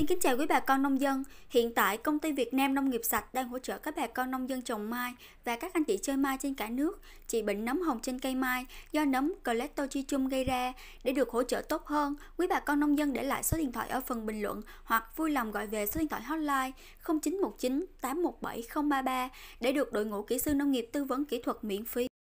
Xin kính chào quý bà con nông dân. Hiện tại, công ty Việt Nam Nông nghiệp sạch đang hỗ trợ các bà con nông dân trồng mai và các anh chị chơi mai trên cả nước trị bệnh nấm hồng trên cây mai do nấm Colectotrichum gây ra. Để được hỗ trợ tốt hơn, quý bà con nông dân để lại số điện thoại ở phần bình luận hoặc vui lòng gọi về số điện thoại hotline 0919 817 033 để được đội ngũ kỹ sư nông nghiệp tư vấn kỹ thuật miễn phí.